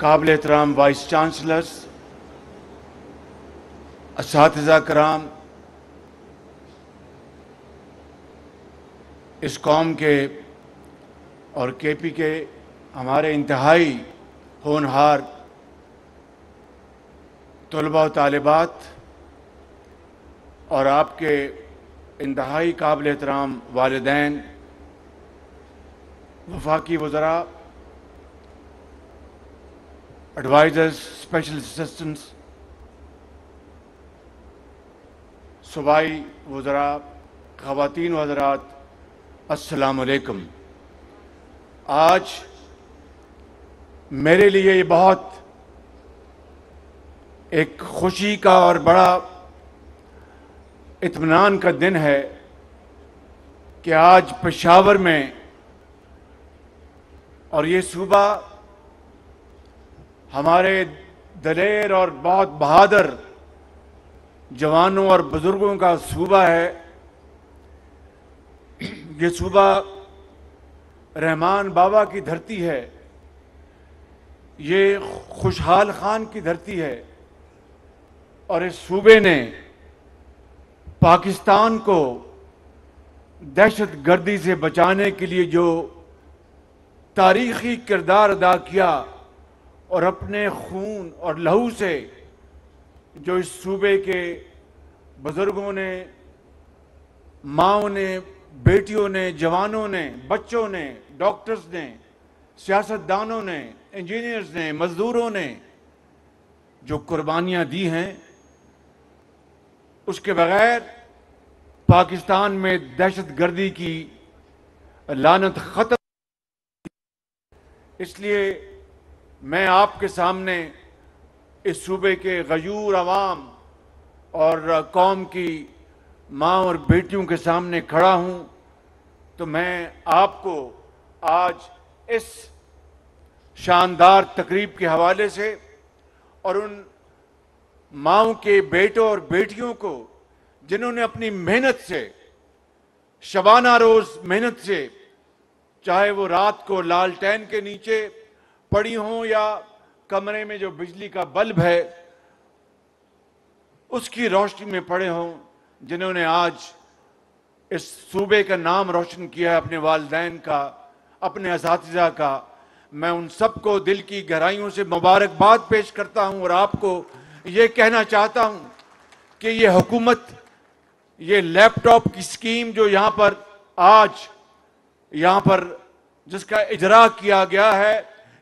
काबिल एहतराम vice chancellors इस कराम इस कौम के और के पी के हमारे इंतहाई होनहार तलबा तालबात और आपके इंतहाई काबिल एहतराम वालदे वफाकी वज़रा advisors, special assistants, सूबाई वजरा ख़ातिन वजरात असलकम आज मेरे लिए ये बहुत एक खुशी का और बड़ा इतमान का दिन है कि आज पेशावर में और ये सूबा हमारे दलेर और बहुत बहादुर जवानों और बुजुर्गों का सूबा है ये सूबा रहमान बाबा की धरती है ये खुशहाल खान की धरती है और इस सूबे ने पाकिस्तान को दहशत गर्दी से बचाने के लिए जो तारीखी किरदार अदा किया और अपने खून और लहू से जो इस सूबे के बुज़ुर्गों ने माओ ने बेटियों ने जवानों ने बच्चों ने डॉक्टर्स ने सियासतदानों ने इंजीनियर्स ने मज़दूरों ने जो कुर्बानियां दी हैं उसके बगैर पाकिस्तान में दहशत गर्दी की लानत ख़त्म इसलिए मैं आपके सामने इस सूबे के गयूर आवाम और कौम की माँ और बेटियों के सामने खड़ा हूँ तो मैं आपको आज इस शानदार तकरीब के हवाले से और उन माओ के बेटों और बेटियों को जिन्होंने अपनी मेहनत से शबाना रोज मेहनत से चाहे वो रात को लालटेन के नीचे पड़ी हों या कमरे में जो बिजली का बल्ब है उसकी रोशनी में पड़े हों जिन्होंने आज इस सूबे का नाम रोशन किया है अपने वालदेन का अपने इस का मैं उन सबको दिल की गहराइयों से मुबारकबाद पेश करता हूं और आपको ये कहना चाहता हूं कि ये हुकूमत ये लैपटॉप की स्कीम जो यहां पर आज यहां पर जिसका इजरा किया गया है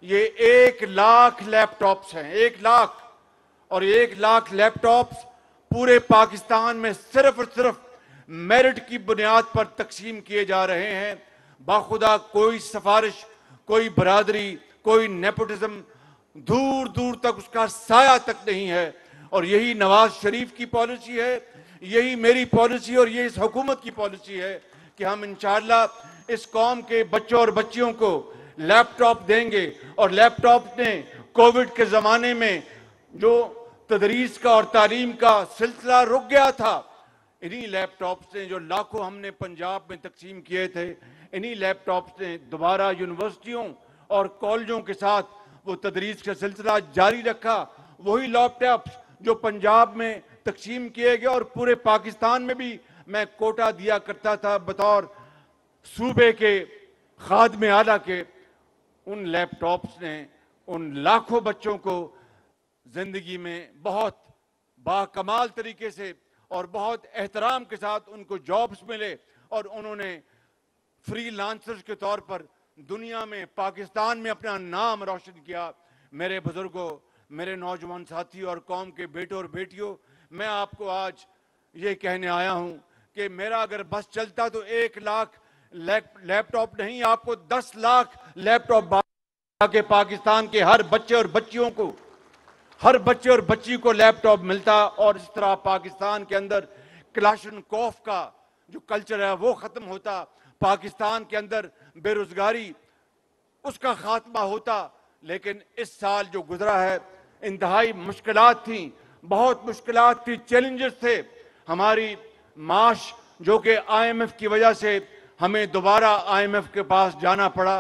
ये एक लाख लैपटॉप्स हैं एक लाख और एक लाख लैपटॉप्स पूरे पाकिस्तान में सिर्फ और सिर्फ मेरिट की बुनियाद पर तकसीम किए जा रहे हैं बाखुदा कोई सिफारिश कोई बरादरी कोई नेपोटिज्म दूर दूर तक उसका साया तक नहीं है और यही नवाज शरीफ की पॉलिसी है यही मेरी पॉलिसी और ये इस हुकूमत की पॉलिसी है कि हम इन इस कौम के बच्चों और बच्चियों को लैपटॉप देंगे और लैपटॉप ने कोविड के ज़माने में जो तदरीस का और तालीम का सिलसिला रुक गया था इन्हीं लैपटॉप्स ने जो लाखों हमने पंजाब में तकसीम किए थे इन्हीं लैपटॉप्स ने दोबारा यूनिवर्सिटियों और कॉलेजों के साथ वो तदरीस का सिलसिला जारी रखा वही लैपटॉप्स जो पंजाब में तकसीम किए गए और पूरे पाकिस्तान में भी मैं कोटा दिया करता था बतौर सूबे के खाद में आला के उन लैपटॉप्स ने उन लाखों बच्चों को ज़िंदगी में बहुत बाकमाल तरीके से और बहुत एहतराम के साथ उनको जॉब्स मिले और उन्होंने फ्री लांसर्स के तौर पर दुनिया में पाकिस्तान में अपना नाम रोशन किया मेरे बुज़ुर्गों मेरे नौजवान साथी और कौम के बेटों और बेटियों मैं आपको आज ये कहने आया हूँ कि मेरा अगर बस चलता तो एक लाख लैपटॉप नहीं आपको दस लाख लैपटॉप ताकि पाकिस्तान के हर बच्चे और बच्चियों को हर बच्चे और बच्ची को लैपटॉप मिलता और इस तरह पाकिस्तान के अंदर क्लाशन कॉफ का जो कल्चर है वो ख़त्म होता पाकिस्तान के अंदर बेरोज़गारी उसका खात्मा होता लेकिन इस साल जो गुजरा है इंतहाई मुश्किल थी बहुत मुश्किल थी चैलेंजेस थे हमारी माश जो कि आईएमएफ की वजह से हमें दोबारा आईएमएफ के पास जाना पड़ा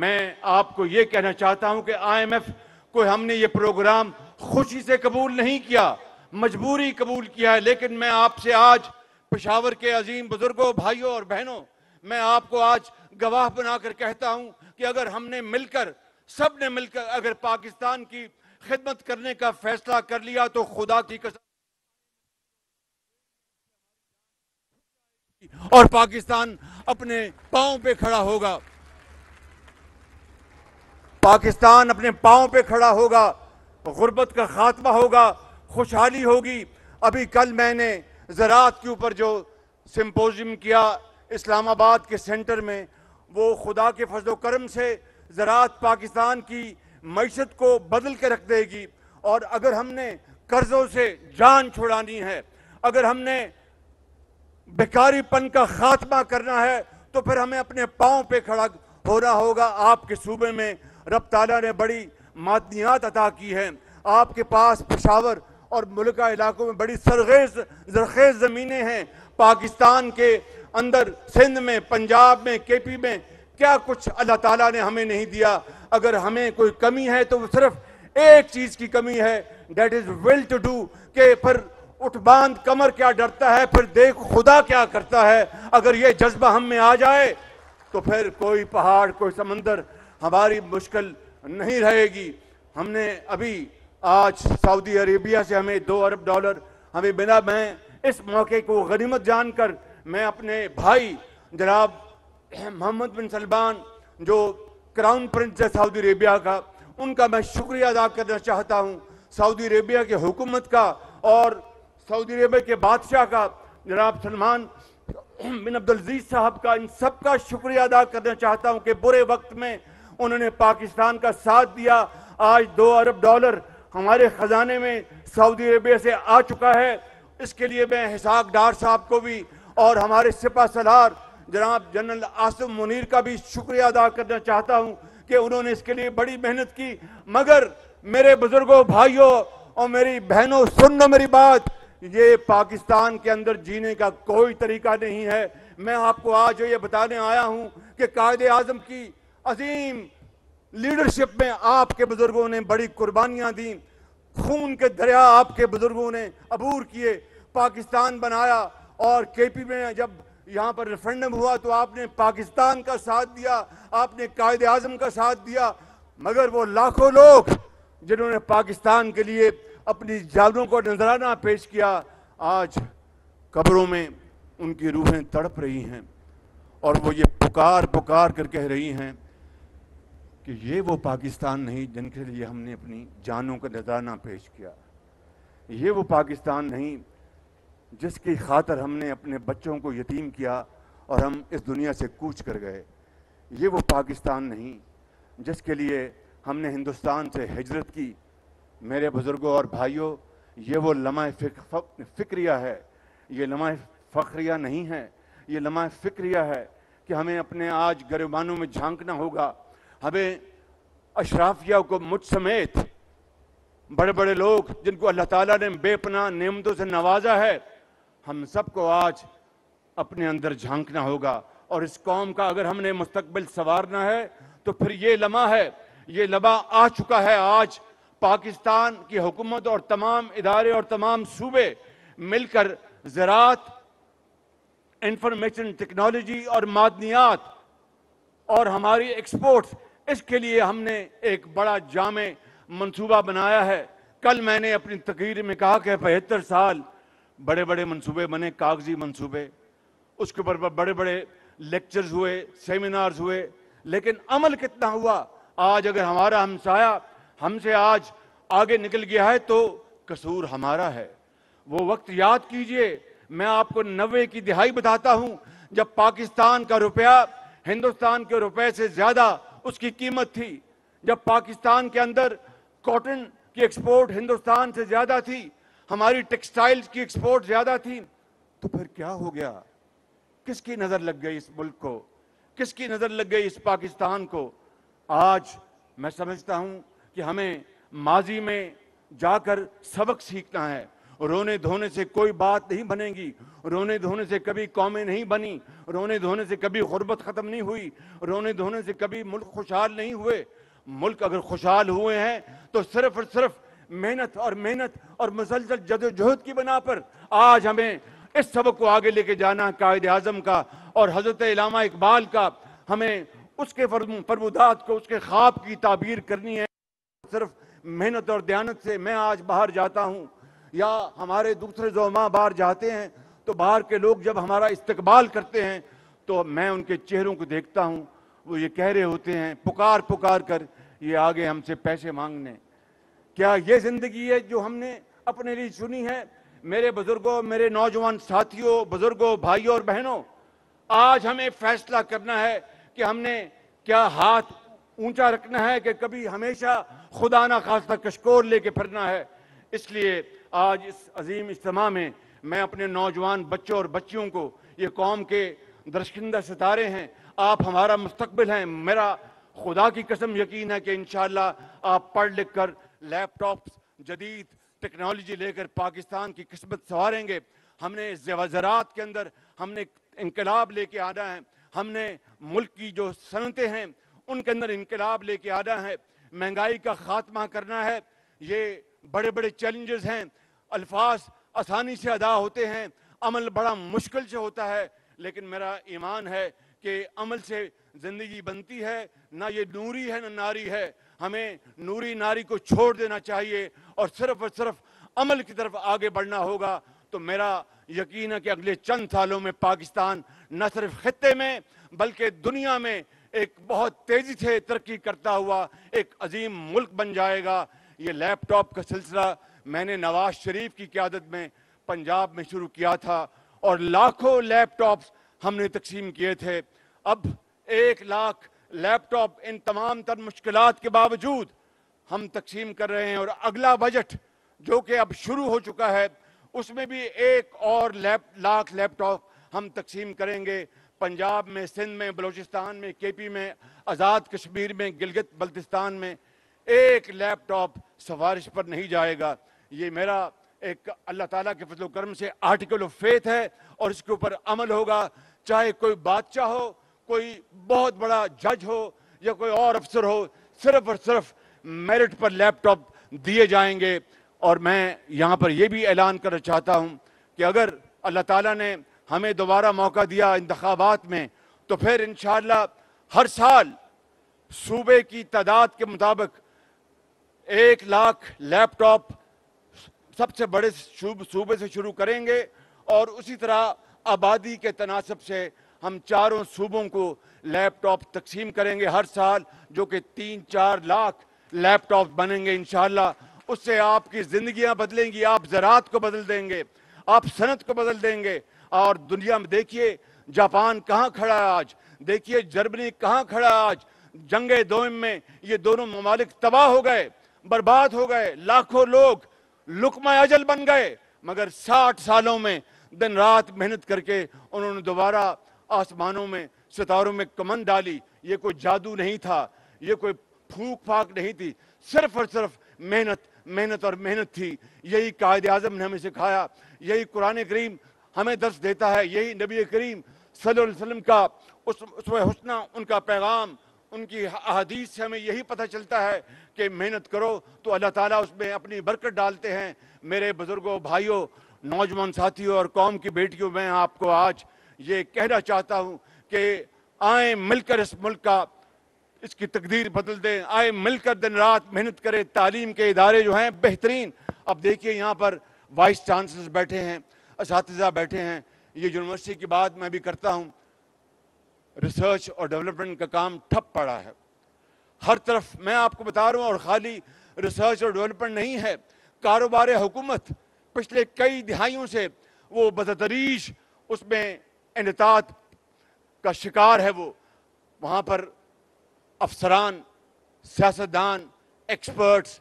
मैं आपको ये कहना चाहता हूं कि आईएमएफ को हमने ये प्रोग्राम खुशी से कबूल नहीं किया मजबूरी कबूल किया है लेकिन मैं आपसे आज पेशावर के अजीम बुजुर्गों भाइयों और बहनों मैं आपको आज गवाह बनाकर कहता हूं कि अगर हमने मिलकर सब ने मिलकर अगर पाकिस्तान की खिदमत करने का फैसला कर लिया तो खुदा की कसम और पाकिस्तान अपने पांव पे खड़ा होगा पाकिस्तान अपने पाँव पे खड़ा होगा गुर्बत का खात्मा होगा खुशहाली होगी अभी कल मैंने ज़रात के ऊपर जो सिम्पोजियम किया इस्लामाबाद के सेंटर में वो खुदा के फजल करम से ज़रात पाकिस्तान की मीशत को बदल के रख देगी और अगर हमने कर्ज़ों से जान छुड़ानी है अगर हमने बेकारीपन का खात्मा करना है तो फिर हमें अपने पाँव पे खड़ा होना होगा आपके सूबे में रब ताला ने बड़ी मादनियात अदा की हैं आपके पास पशावर और मुल्का इलाकों में बड़ी सरगेज जरखेज ज़मीनें हैं पाकिस्तान के अंदर सिंध में पंजाब में के पी में क्या कुछ अल्लाह ताला ने हमें नहीं दिया अगर हमें कोई कमी है तो वो सिर्फ एक चीज़ की कमी है date is will to do के फिर उठ बांध कमर क्या डरता है फिर देख खुदा क्या करता है अगर ये जज्बा हम में आ जाए तो फिर कोई पहाड़ कोई समंदर हमारी मुश्किल नहीं रहेगी हमने अभी आज सऊदी अरेबिया से हमें दो अरब डॉलर हमें बिना मैं इस मौके को गनीमत जानकर मैं अपने भाई जनाब मोहम्मद बिन सलमान जो क्राउन प्रिंस है सऊदी अरेबिया का उनका मैं शुक्रिया अदा करना चाहता हूँ सऊदी अरेबिया के हुकूमत का और सऊदी अरेबिया के बादशाह का जनाब सलमान बिन अब्दुलजीज़ साहब का इन सब का शुक्रिया अदा करना चाहता हूँ कि बुरे वक्त में उन्होंने पाकिस्तान का साथ दिया आज दो अरब डॉलर हमारे ख़जाने में सऊदी अरबिया से आ चुका है इसके लिए मैं हिसाक डार साहब को भी और हमारे सिपा सलार जनाब जनरल आसिफ मुनीर का भी शुक्रिया अदा करना चाहता हूँ कि उन्होंने इसके लिए बड़ी मेहनत की मगर मेरे बुजुर्गों भाइयों और मेरी बहनों सुन लो मेरी बात ये पाकिस्तान के अंदर जीने का कोई तरीका नहीं है मैं आपको आज ये बताने आया हूँ कि कायदे आजम की अजीम लीडरशिप में आपके बुजुर्गों ने बड़ी कुर्बानियां दी खून के दरिया आपके बुजुर्गों ने अबूर किए पाकिस्तान बनाया और के पी में जब यहाँ पर रेफरेंडम हुआ तो आपने पाकिस्तान का साथ दिया आपने कायद आजम का साथ दिया मगर वो लाखों लोग जिन्होंने पाकिस्तान के लिए अपनी जानों को नजराना पेश किया आज कब्रों में उनकी रूहें तड़प रही हैं और वो ये पुकार पुकार कर कह रही हैं कि ये वो पाकिस्तान नहीं जिनके लिए हमने अपनी जानों का नजाना पेश किया ये वो पाकिस्तान नहीं जिसकी खातर हमने अपने बच्चों को यतीम किया और हम इस दुनिया से कूच कर गए ये वो पाकिस्तान नहीं जिसके लिए हमने हिंदुस्तान से हजरत की मेरे बुज़ुर्गों और भाइयों ये वो लम्हा फिक, फ़िक्रिया है ये लम्हा फ़क्रिया नहीं है ये लम्हा फ़िक्रिया है कि हमें अपने आज गरीबानों में झांकना होगा हमें अशराफिया को मुझ समेत बड़े बड़े लोग जिनको अल्लाह ताला ने बेपना नियमतों से नवाजा है हम सबको आज अपने अंदर झांकना होगा और इस कौम का अगर हमने मुस्तबिल संवारना है तो फिर ये लम्हा है ये लबा आ चुका है आज पाकिस्तान की हुकूमत और तमाम इदारे और तमाम सूबे मिलकर ज़रात इंफॉर्मेशन टेक्नोलॉजी और मादनियात और हमारी एक्सपोर्ट्स इसके लिए हमने एक बड़ा जाम मंसूबा बनाया है कल मैंने अपनी तकरीर में कहा कि बहत्तर साल बड़े बड़े मंसूबे बने कागजी मंसूबे उसके ऊपर बड़े बड़े लेक्चर्स हुए सेमिनार्स हुए लेकिन अमल कितना हुआ आज अगर हमारा हमसाया हमसे आज आगे निकल गया है तो कसूर हमारा है वो वक्त याद कीजिए मैं आपको नब्बे की दिहाई बताता हूँ जब पाकिस्तान का रुपया हिंदुस्तान के रुपए से ज़्यादा उसकी कीमत थी जब पाकिस्तान के अंदर कॉटन की एक्सपोर्ट हिंदुस्तान से ज़्यादा थी हमारी टेक्सटाइल्स की एक्सपोर्ट ज़्यादा थी तो फिर क्या हो गया किसकी नज़र लग गई इस मुल्क को किसकी नज़र लग गई इस पाकिस्तान को आज मैं समझता हूं कि हमें माजी में जाकर सबक सीखना है रोने धोने से कोई बात नहीं बनेगी रोने धोने से कभी कौमें नहीं बनी रोने धोने से कभी गुर्बत ख़त्म नहीं हुई रोने धोने से कभी मुल्क खुशहाल नहीं हुए मुल्क अगर खुशहाल हुए हैं तो सिर्फ और सिर्फ मेहनत और मेहनत और मुसलसल जदोजहद की बना पर आज हमें इस सबक को आगे लेके जाना कायद अजम का और हजरत इलामा इकबाल का हमें उसके फरमुदात को उसके ख्वाब की ताबीर करनी है सिर्फ मेहनत और दयानत से मैं आज बाहर जाता हूँ या हमारे दूसरे जो माँ बाहर जाते हैं तो बाहर के लोग जब हमारा इस्तकबाल करते हैं तो मैं उनके चेहरों को देखता हूँ वो ये कह रहे होते हैं पुकार पुकार कर ये आगे हमसे पैसे मांगने क्या ये ज़िंदगी है जो हमने अपने लिए चुनी है मेरे बुज़ुर्गों मेरे नौजवान साथियों बुज़ुर्गों भाइयों और बहनों आज हमें फैसला करना है कि हमने क्या हाथ ऊंचा रखना है कि कभी हमेशा खुदा ना खासा कशकोर लेके फिरना है इसलिए आज इस अजीम इज्तम में मैं अपने नौजवान बच्चों और बच्चियों को ये कौम के दरशिंदा सितारे हैं आप हमारा मुस्तबिल हैं मेरा खुदा की कसम यकीन है कि इन आप पढ़ लिख कर लैपटॉप जदीद टेक्नोलॉजी लेकर पाकिस्तान की किस्मत संवारेंगे हमने जवाजरात के अंदर हमने इनकलाब लेके आना है हमने मुल्क की जो सनतें हैं उनके अंदर इनकलाब लेके आना है महंगाई का खात्मा करना है ये बड़े बड़े चैलेंजेस हैं अल्फाज आसानी से अदा होते हैं अमल बड़ा मुश्किल से होता है लेकिन मेरा ईमान है कि अमल से ज़िंदगी बनती है ना ये नूरी है ना नारी है हमें नूरी नारी को छोड़ देना चाहिए और सिर्फ और सिर्फ अमल की तरफ आगे बढ़ना होगा तो मेरा यकीन है कि अगले चंद सालों में पाकिस्तान न सिर्फ खत्े में बल्कि दुनिया में एक बहुत तेज़ी से तरक्की करता हुआ एक अजीम मुल्क बन जाएगा ये लैपटॉप का सिलसिला मैंने नवाज शरीफ की क्यादत में पंजाब में शुरू किया था और लाखों लैपटॉप्स हमने तकसीम किए थे अब एक लाख लैपटॉप इन तमाम तर मुश्किल के बावजूद हम तकसीम कर रहे हैं और अगला बजट जो कि अब शुरू हो चुका है उसमें भी एक और लैप लाख लैपटॉप हम तकसीम करेंगे पंजाब में सिंध में बलूचिस्तान में के पी में आज़ाद कश्मीर में गिलगित बल्तिस्तान में एक लैपटॉप सफारिश पर नहीं जाएगा ये मेरा एक अल्लाह ताला के फसल कर्म से आर्टिकल ऑफ फेथ है और इसके ऊपर अमल होगा चाहे कोई बादशाह हो कोई बहुत बड़ा जज हो या कोई और अफसर हो सिर्फ और सिर्फ मेरिट पर लैपटॉप दिए जाएंगे और मैं यहाँ पर यह भी ऐलान करना चाहता हूँ कि अगर अल्लाह ताला ने हमें दोबारा मौका दिया इंतबात में तो फिर इन हर साल सूबे की तादाद के मुताबिक एक लाख लैपटॉप सबसे बड़े सूबे से शुरू करेंगे और उसी तरह आबादी के तनासब से हम चारों सूबों को लैपटॉप तकसीम करेंगे हर साल जो कि तीन चार लाख लैपटॉप बनेंगे इन उससे आपकी ज़िंदियाँ बदलेंगी आप ज़रात को बदल देंगे आप सनत को बदल देंगे और दुनिया में देखिए जापान कहाँ खड़ा है आज देखिए जर्मनी कहाँ खड़ा है आज जंगे दोम में ये दोनों ममालिक तबाह हो गए बर्बाद हो गए लाखों लोग लुकमा अजल बन गए मगर साठ सालों में दिन रात मेहनत करके उन्होंने दोबारा आसमानों में सितारों में कमन डाली ये कोई जादू नहीं था ये कोई फूक फाक नहीं थी सिर्फ और सिर्फ मेहनत मेहनत और मेहनत थी यही कायद आजम ने हमें सिखाया यही कुरान करीम हमें दर्श देता है यही नबी करीम वसल्लम का उस उसमें हसना उनका पैगाम उनकी अहदीस से हमें यही पता चलता है कि मेहनत करो तो अल्लाह ताला उसमें अपनी बरकत डालते हैं मेरे बुज़ुर्गों भाइयों नौजवान साथियों और कौम की बेटियों में आपको आज ये कहना चाहता हूँ कि आए मिलकर इस मुल्क का इसकी तकदीर बदल दें आए मिलकर दिन रात मेहनत करें तालीम के इदारे जो हैं बेहतरीन अब देखिए यहाँ पर वाइस चांसलर बैठे हैं इस बैठे हैं ये यूनिवर्सिटी की बात मैं भी करता हूँ रिसर्च और डेवलपमेंट का काम ठप पड़ा है हर तरफ मैं आपको बता रहा हूँ और खाली रिसर्च और डेवलपमेंट नहीं है कारोबार हुकूमत पिछले कई दिहाइयों से वो बदतरीज उसमें इनतात का शिकार है वो वहाँ पर अफसरान सियासतदान एक्सपर्ट्स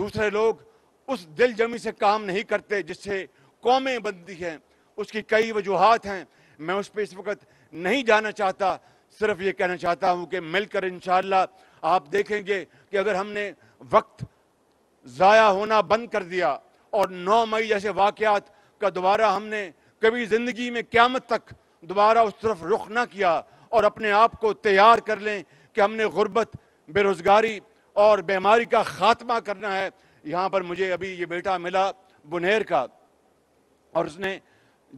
दूसरे लोग उस दिल जमी से काम नहीं करते जिससे कौमें बनती हैं उसकी कई वजूहत हैं मैं उस पर इस वक्त नहीं जाना चाहता सिर्फ ये कहना चाहता हूँ कि मिलकर इन आप देखेंगे कि अगर हमने वक्त ज़ाया होना बंद कर दिया और 9 मई जैसे वाक़ात का दोबारा हमने कभी ज़िंदगी में क्यामत तक दोबारा उस तरफ रुख ना किया और अपने आप को तैयार कर लें कि हमने गुर्बत बेरोज़गारी और बीमारी का ख़ात्मा करना है यहाँ पर मुझे अभी ये बेटा मिला बुनेर का और उसने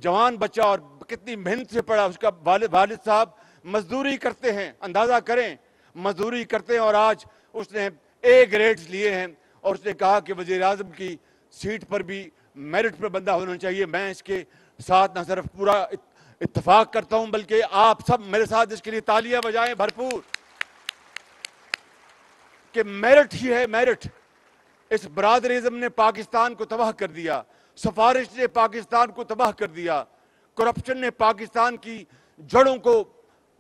जवान बच्चा और कितनी मेहनत से पढ़ा उसका वाले वालिद साहब मजदूरी करते हैं अंदाज़ा करें मजदूरी करते हैं और आज उसने ए ग्रेड लिए हैं और उसने कहा कि वज़ी अजम की सीट पर भी मेरिट पर बंदा होना चाहिए मैं इसके साथ ना सिर्फ पूरा इतफाक करता हूं बल्कि आप सब मेरे साथ इसके लिए तालियां बजाएं भरपूर कि मेरिट ही है मेरिट इस बरदर ने पाकिस्तान को तबाह कर दिया सफारिश ने पाकिस्तान को तबाह कर दिया करप्शन ने पाकिस्तान की जड़ों को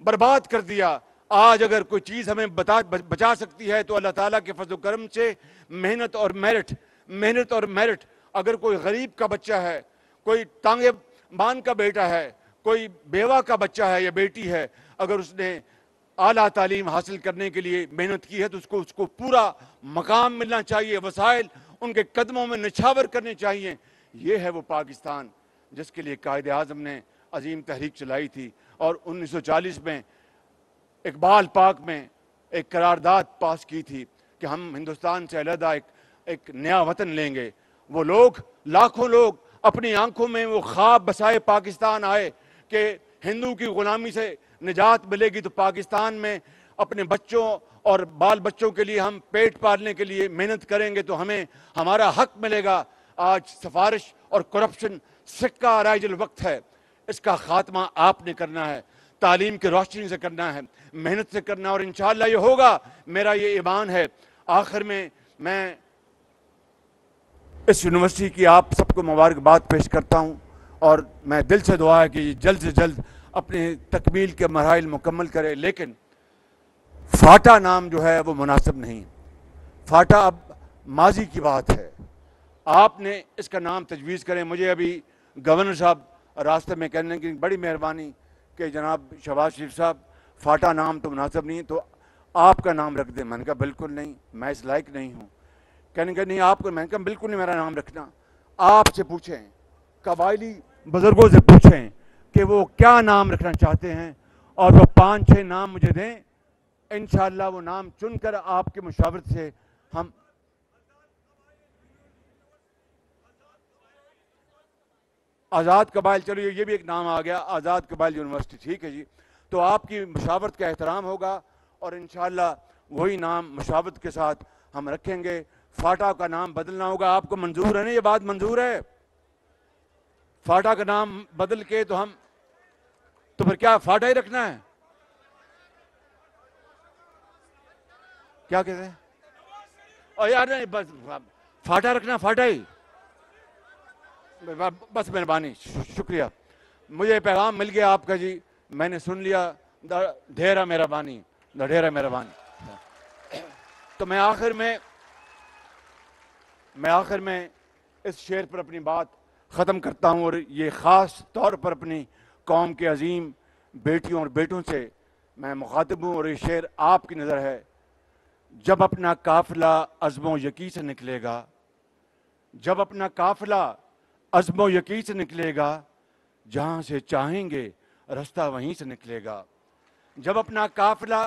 बर्बाद कर दिया आज अगर कोई चीज़ हमें बता बचा सकती है तो अल्लाह ताला के फजल करम से मेहनत और मेरिट मेहनत और मेरिट अगर कोई गरीब का बच्चा है कोई तांगे बान का बेटा है कोई बेवा का बच्चा है या बेटी है अगर उसने आला तालीम हासिल करने के लिए मेहनत की है तो उसको उसको पूरा मकाम मिलना चाहिए वसाइल उनके कदमों में निछावर करने चाहिए ये है वो पाकिस्तान जिसके लिए कायद अजम ने अजीम तहरीक चलाई थी और 1940 में इकबाल पाक में एक करारदाद पास की थी कि हम हिंदुस्तान से अलहदा एक एक नया वतन लेंगे वो लोग लाखों लोग अपनी आंखों में वो ख्वाब बसाए पाकिस्तान आए कि हिंदू की ग़ुलामी से निजात मिलेगी तो पाकिस्तान में अपने बच्चों और बाल बच्चों के लिए हम पेट पालने के लिए मेहनत करेंगे तो हमें हमारा हक मिलेगा आज सिफारिश और करप्शन सिक्का राइजल वक्त है इसका खात्मा आपने करना है तालीम की रोशनी से करना है मेहनत से करना है और इन ये होगा मेरा ये ईमान है आखिर में मैं इस यूनिवर्सिटी की आप सबको मुबारकबाद पेश करता हूँ और मैं दिल से दुआ है कि जल्द से जल्द अपने तकमील के मराइल मुकम्मल करें लेकिन फाटा नाम जो है वो मुनासिब नहीं फाटा अब माजी की बात है आपने इसका नाम तजवीज़ करें मुझे अभी गवर्नर साहब रास्ते में कहने की बड़ी मेहरबानी कि जनाब शहबाज शरीफ साहब फाटा नाम तो मुनासिब नहीं है तो आपका नाम रख दें मैंने कहा बिल्कुल नहीं मैं इस लायक नहीं हूँ कहने का नहीं आपको मैंने कहा बिल्कुल नहीं मेरा नाम रखना आपसे पूछें कबायली बुज़ुर्गों से पूछें कि वो क्या नाम रखना चाहते हैं और वह पाँच छः नाम मुझे दें इन वो नाम चुनकर आपके मुशावरत से हम आज़ाद कबाइल चलो ये भी एक नाम आ गया आज़ाद कबाइल यूनिवर्सिटी ठीक है जी तो आपकी मशावरत का एहतराम होगा और इन वही नाम मशावत के साथ हम रखेंगे फाटा का नाम बदलना होगा आपको मंजूर है ना ये बात मंजूर है फाटा का नाम बदल के तो हम तो फिर क्या फाटा ही रखना है क्या कहते हैं और यार नहीं बस फाटा रखना फाटा ही बस मेहरबानी शुक्रिया मुझे पैगाम मिल गया आपका जी मैंने सुन लिया ढेरा मेहरबानी ढेरा मेहरबानी तो मैं आखिर में मैं आखिर में इस शेर पर अपनी बात ख़त्म करता हूँ और ये ख़ास तौर पर अपनी कौम के अजीम बेटियों और बेटों से मैं मुखातब हूँ और ये शेर आपकी नज़र है जब अपना काफिला अज़मो यकी से निकलेगा जब अपना काफिला अजमो यकीन से निकलेगा जहां से चाहेंगे रास्ता वहीं से निकलेगा जब अपना काफिला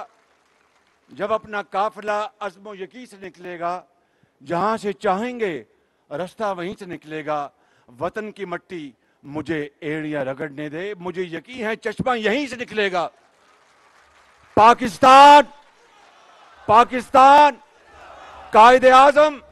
जब अपना काफिला अजमो यकीन से निकलेगा जहां से चाहेंगे रास्ता वहीं से निकलेगा वतन की मट्टी मुझे एड़िया रगड़ने दे मुझे यकीन है चश्मा यहीं से निकलेगा पाकिस्तान पाकिस्तान कायदे आजम